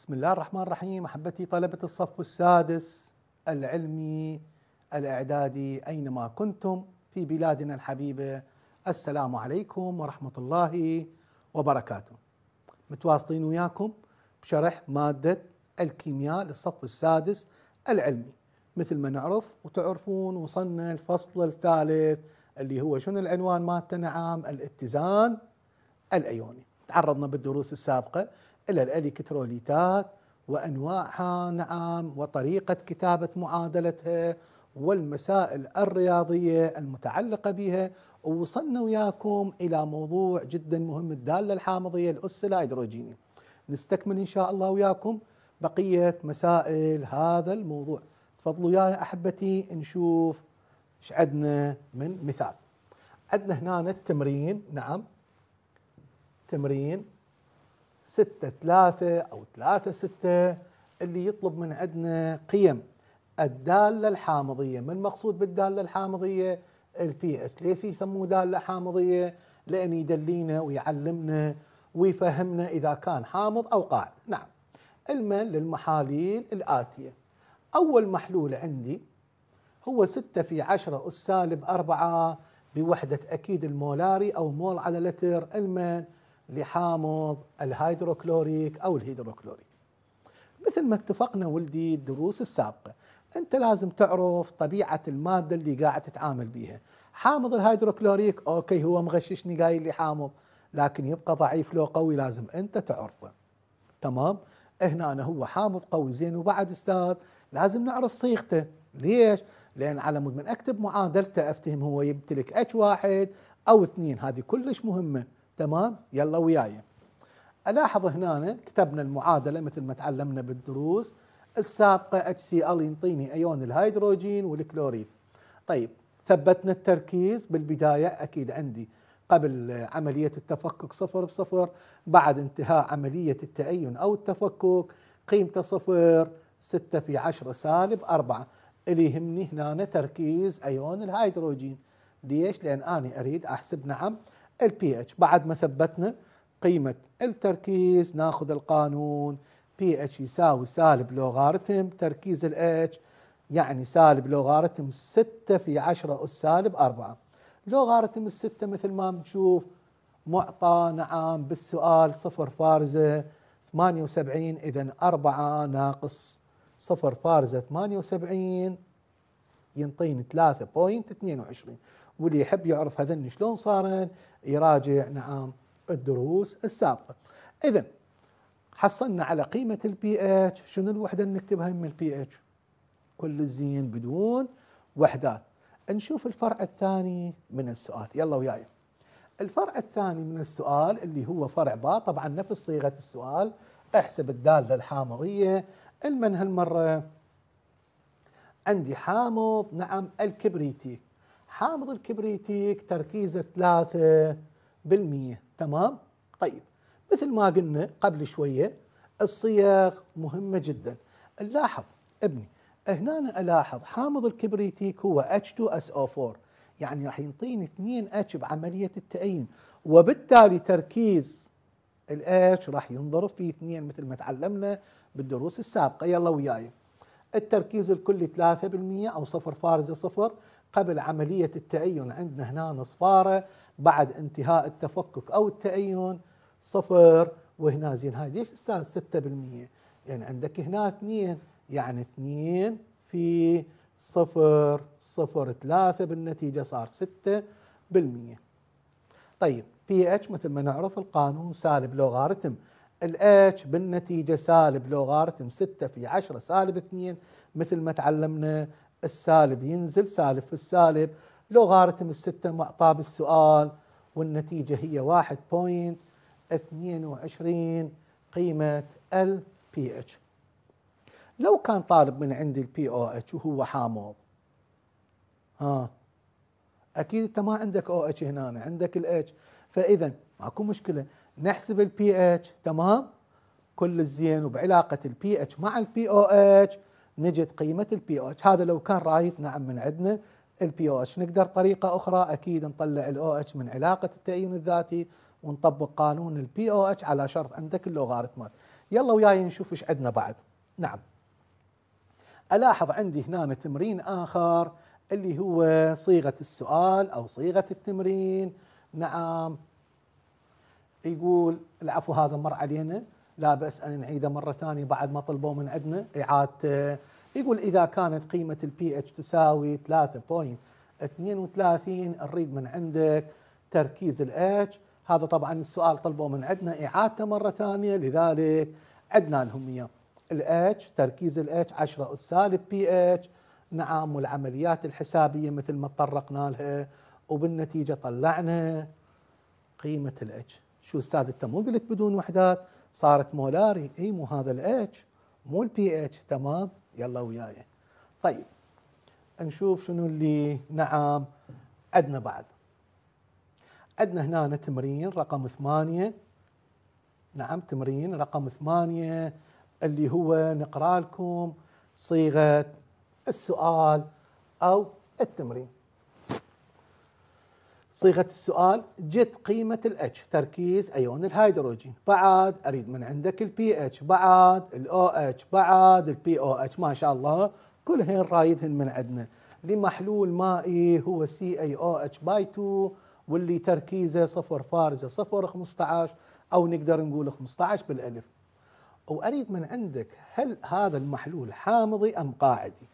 بسم الله الرحمن الرحيم احبتي طلبه الصف السادس العلمي الاعدادي اينما كنتم في بلادنا الحبيبه السلام عليكم ورحمه الله وبركاته. متواصلين وياكم بشرح ماده الكيمياء للصف السادس العلمي مثل ما نعرف وتعرفون وصلنا الفصل الثالث اللي هو شنو العنوان مالته نعم الاتزان الايوني. تعرضنا بالدروس السابقه إلى الأليكتروليتات وأنواعها نعم وطريقة كتابة معادلتها والمسائل الرياضية المتعلقة بها ووصلنا وياكم إلى موضوع جدا مهم الدالة الحامضية الأس الهيدروجينية نستكمل إن شاء الله وياكم بقية مسائل هذا الموضوع تفضلوا يا أحبتي نشوف ايش عندنا من مثال عندنا هنا التمرين نعم تمرين 6 3 أو 3 6 اللي يطلب من عندنا قيم الدالة الحامضية ما المقصود بالدالة الحامضية البي اتش ليش يسموه دالة حامضية لأن يدلينا ويعلمنا ويفهمنا إذا كان حامض أو قاعد نعم المن للمحاليل الآتية أول محلول عندي هو 6 في 10 أس سالب 4 بوحدة أكيد المولاري أو مول على لتر المن لحامض الهيدروكلوريك او الهيدروكلوريك مثل ما اتفقنا ولدي الدروس السابقه انت لازم تعرف طبيعه الماده اللي قاعد تتعامل بيها حامض الهيدروكلوريك اوكي هو مغششني قايل لي حامض لكن يبقى ضعيف لو قوي لازم انت تعرفه تمام هنا أنا هو حامض قوي زين وبعد استاذ لازم نعرف صيغته ليش لان على مود من اكتب معادلته افتهم هو يمتلك اتش واحد او اثنين هذه كلش مهمه تمام يلا وياي الاحظ هنا كتبنا المعادله مثل ما تعلمنا بالدروس السابقه اتش سي ال ينطيني ايون الهيدروجين والكلوريد طيب ثبتنا التركيز بالبدايه اكيد عندي قبل عمليه التفكك صفر بصفر بعد انتهاء عمليه التأين او التفكك قيمته صفر 6 في 10 سالب 4 اللي يهمني هنا تركيز ايون الهيدروجين ليش؟ لان انا اريد احسب نعم البي اتش بعد ما ثبتنا قيمة التركيز ناخذ القانون بي اتش يساوي سالب لوغارتم تركيز الاتش يعني سالب لوغارتم 6 في 10 أس سالب 4 لوغارتم الستة مثل ما بنشوف معطى نعم بالسؤال صفر فارزة 78 إذا 4 ناقص صفر فارزة 78 ينطيني 3.22 واللي يحب يعرف هذن شلون صارن يراجع نعم الدروس السابقه. اذا حصلنا على قيمه البي اتش، شنو الوحده اللي نكتبها من البي اتش؟ كل الزين بدون وحدات. نشوف الفرع الثاني من السؤال، يلا وياي. الفرع الثاني من السؤال اللي هو فرع باء، طبعا نفس صيغه السؤال، احسب الداله الحامضيه، المن هالمره عندي حامض نعم الكبريتيك حامض الكبريتيك تركيزه 3% تمام طيب مثل ما قلنا قبل شويه الصيغ مهمه جدا نلاحظ ابني هنا أنا الاحظ حامض الكبريتيك هو H2SO4 يعني راح ينطيني 2H بعمليه التأين وبالتالي تركيز الاتش راح ينضرب في 2 مثل ما تعلمنا بالدروس السابقه يلا وياي التركيز الكلي 3% او صفر فارزه صفر قبل عملية التأين عندنا هنا نصفارة بعد انتهاء التفكك أو التأين صفر وهنا زين هاي ليش أستاذ 6% يعني عندك هنا اثنين يعني اثنين في صفر صفر ثلاثة بالنتيجة صار ستة بالمية طيب بي اتش مثل ما نعرف القانون سالب لوغارتم الاتش بالنتيجة سالب لوغارتم 6 في 10 سالب اثنين مثل ما تعلمنا السالب ينزل سالب في السالب لوغارتم الستة معطاه بالسؤال والنتيجة هي واحد بوينت اثنين وعشرين قيمة ال بي اتش لو كان طالب من عندي البي او اتش وهو حامض ها اكيد انت ما عندك او اتش هنا عندك الاتش فاذا ماكو مشكله نحسب البي اتش تمام كل الزين وبعلاقه البي اتش مع البي او اتش نجد قيمه البي او اتش هذا لو كان نعم من عندنا البي او اتش نقدر طريقه اخرى اكيد نطلع الاو اتش من علاقه التأيين الذاتي ونطبق قانون البي او اتش على شرط عندك اللوغاريتمات يلا وياي نشوف ايش عندنا بعد نعم الاحظ عندي هنا تمرين اخر اللي هو صيغه السؤال او صيغه التمرين نعم يقول العفو هذا مر علينا لا بأس أن نعيده مرة ثانية بعد ما طلبوا من عندنا إعادته يقول إذا كانت قيمة البي اتش تساوي 3.32 نريد من عندك تركيز الاتش هذا طبعا السؤال طلبوا من عندنا إعادته مرة ثانية لذلك عدنا لهم إياه الاتش تركيز الاتش 10 أس سالب بي اتش نعم والعمليات الحسابية مثل ما تطرقنا لها وبالنتيجة طلعنا قيمة الاتش شو استاذ انت مو قلت بدون وحدات صارت مولاري اي مو هذا الاتش مو البي اتش تمام يلا وياي طيب نشوف شنو اللي نعم عندنا بعد عندنا هنا تمرين رقم ثمانية نعم تمرين رقم ثمانية اللي هو نقرأ لكم صيغة السؤال أو التمرين صيغة السؤال جت قيمة الاتش تركيز أيون الهيدروجين بعد أريد من عندك البي اتش بعد الاو اتش بعد البي او اتش ما شاء الله كلهن رايدهن من عندنا لمحلول مائي هو سي اي او اتش باي 2 واللي تركيزه صفر فارزه صفر 15 او نقدر نقول 15 بالالف واريد من عندك هل هذا المحلول حامضي ام قاعدي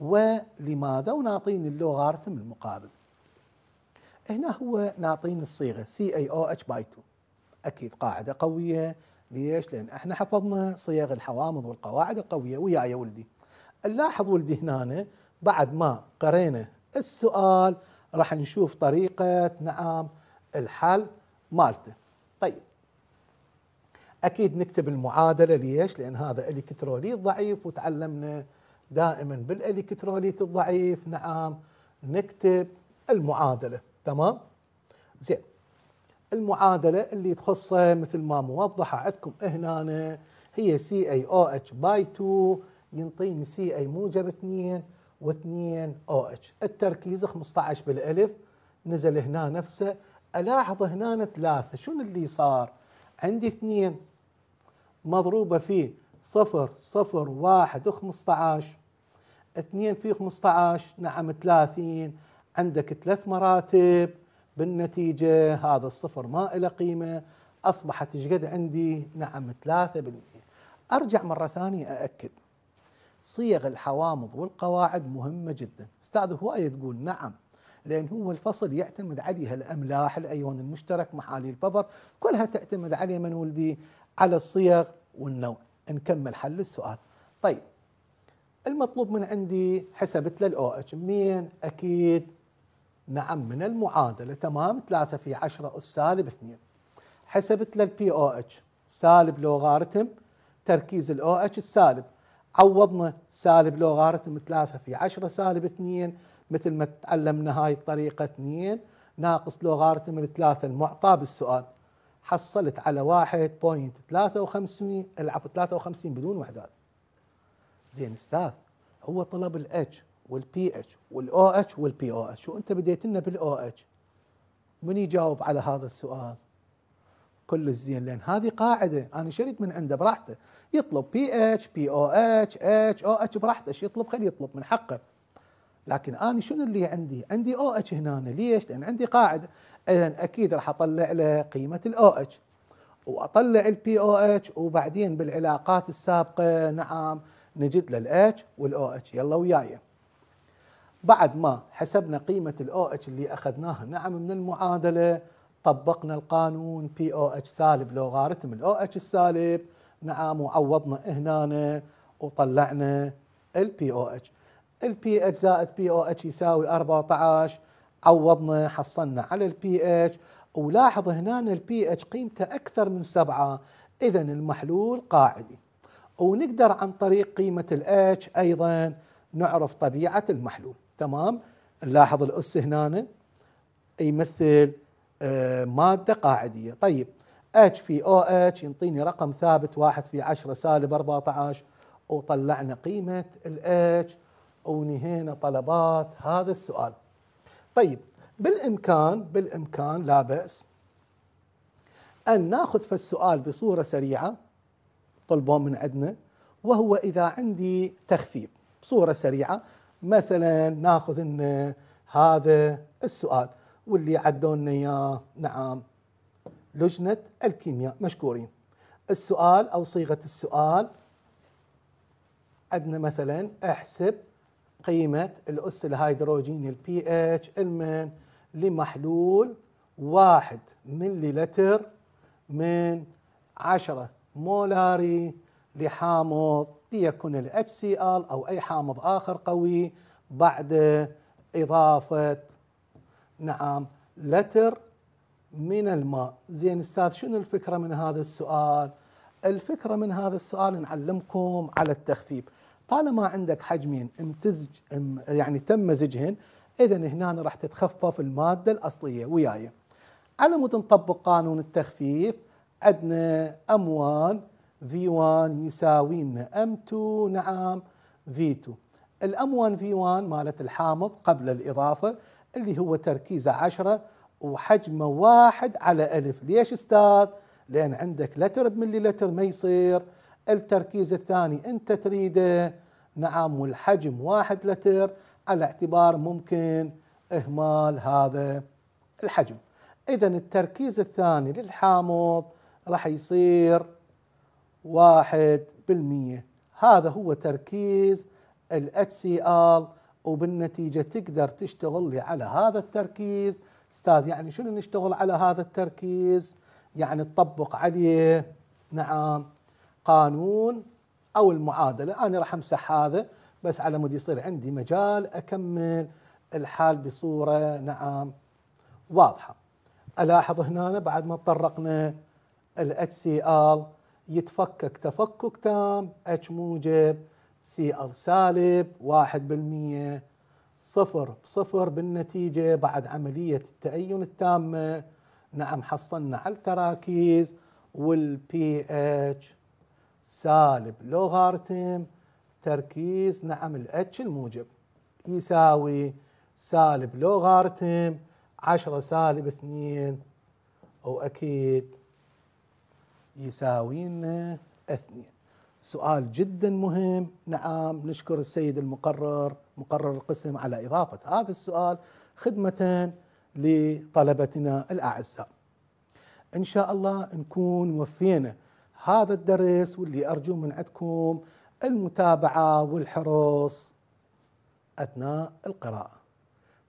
ولماذا ونعطيني اللوغارتم المقابل هنا هو نعطين الصيغه سي اي او اتش باي 2 اكيد قاعده قويه ليش؟ لان احنا حفظنا صيغ الحوامض والقواعد القويه ويا يا ولدي نلاحظ ولدي هنا بعد ما قرينا السؤال راح نشوف طريقه نعم الحل مالته طيب اكيد نكتب المعادله ليش؟ لان هذا الكتروليت ضعيف وتعلمنا دائما بالالكتروليت الضعيف نعم نكتب المعادله تمام زين المعادله اللي تخصها مثل ما موضحه عندكم هنا هي سي اي او اتش باي 2 ينطيني سي اي موجب 2 و2 او اتش التركيز 15 بالالف نزل هنا نفسه الاحظ هنا ثلاثه شنو اللي صار عندي 2 مضروبه في صفر صفر واحد 15 2 في 15 نعم 30 عندك ثلاث مراتب بالنتيجة هذا الصفر ما له قيمة أصبحت قد عندي نعم 3% أرجع مرة ثانية أأكد صيغ الحوامض والقواعد مهمة جدا أستاذ هواية تقول نعم لأن هو الفصل يعتمد عليها الأملاح الأيون المشترك محاليل البفر كلها تعتمد عليه من ولدي على الصيغ والنوع نكمل حل السؤال طيب المطلوب من عندي حسبت له الاو اتش منين اكيد نعم من المعادله تمام 3 في 10 اس سالب 2 حسبت له البي او اتش سالب لوغارتم تركيز الاو اتش السالب عوضنا سالب لوغارتم 3 في 10 سالب 2 مثل ما تعلمنا هاي الطريقه 2 ناقص لوغارتم الثلاثة المعطى بالسؤال حصلت على 1.53 بوينت ثلاثة العفو ثلاثة بدون وحدات زين استاذ هو طلب الاتش والبي اتش والاو اتش والبي او اتش وانت بديت لنا بالاو اتش من يجاوب على هذا السؤال كل الزين لان هذه قاعده انا شريت من عنده براحته يطلب بي اتش بي او اتش اتش او اتش براحته شو يطلب خليه يطلب من حقه لكن انا شنو اللي عندي؟ عندي او اتش هنا ليش؟ لان عندي قاعده اذا اكيد راح اطلع له قيمه الاو اتش واطلع البي او اتش وبعدين بالعلاقات السابقه نعم نجد له الاتش والاو اتش يلا وياي بعد ما حسبنا قيمة الاو اتش اللي أخذناها نعم من المعادلة طبقنا القانون بي او اتش سالب لوغاريتم الاو اتش السالب نعم وعوضنا هنا وطلعنا البي او اتش البي اتش زائد بي او اتش يساوي 14 عوضنا حصلنا على البي اتش ولاحظ هنا البي اتش قيمته اكثر من 7 اذا المحلول قاعدي ونقدر عن طريق قيمه الاتش ايضا نعرف طبيعه المحلول تمام نلاحظ الاس هنا يمثل آه، ماده قاعديه طيب اتش في او اتش ينطيني رقم ثابت 1 في 10 سالب 14 وطلعنا قيمه الاتش ونهينا طلبات هذا السؤال طيب بالامكان بالامكان لا باس ان ناخذ في السؤال بصوره سريعه طلبوه من عندنا وهو اذا عندي تخفيف بصوره سريعه مثلا ناخذ ان هذا السؤال واللي عدوا لنا اياه نعم لجنه الكيمياء مشكورين السؤال او صيغه السؤال عندنا مثلا احسب قيمه الاس الهيدروجيني البي اتش المن لمحلول واحد ملي لتر من عشرة مولاري لحامض ليكن ال HCl أو أي حامض آخر قوي بعد إضافة نعم لتر من الماء زين استاذ شنو الفكرة من هذا السؤال الفكرة من هذا السؤال نعلمكم على التخفيف طالما عندك حجمين امتزج يعني تم مزجهن اذا هنا راح تتخفف الماده الاصليه وياي على مود نطبق قانون التخفيف عندنا اموال في 1 يساوي لنا ام 2 نعم في 2 الام 1 في 1 مالت الحامض قبل الاضافه اللي هو تركيزه 10 وحجمه واحد على ألف ليش استاذ؟ لأن عندك لتر بملي لتر ما يصير التركيز الثاني أنت تريده نعم والحجم واحد لتر على اعتبار ممكن إهمال هذا الحجم إذا التركيز الثاني للحامض راح يصير واحد بالمية هذا هو تركيز ال HCl وبالنتيجة تقدر تشتغل لي على هذا التركيز استاذ يعني شنو نشتغل على هذا التركيز يعني تطبق عليه نعم قانون أو المعادلة أنا راح أمسح هذا بس على مود يصير عندي مجال أكمل الحال بصورة نعم واضحة ألاحظ هنا بعد ما تطرقنا ال HCl يتفكك تفكك تام اتش موجب سي ال سالب واحد بالمية صفر بصفر بالنتيجة بعد عملية التأين التامة نعم حصلنا على التراكيز والبي اتش سالب لوغارتم تركيز نعم الاتش الموجب يساوي سالب لوغارتم عشرة سالب اثنين وأكيد يساوينا اثنين سؤال جدا مهم نعم نشكر السيد المقرر مقرر القسم على إضافة هذا السؤال خدمة لطلبتنا الأعزاء إن شاء الله نكون وفينا هذا الدرس واللي أرجو من عندكم المتابعة والحرص أثناء القراءة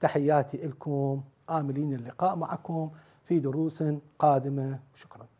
تحياتي لكم آملين اللقاء معكم في دروس قادمة شكراً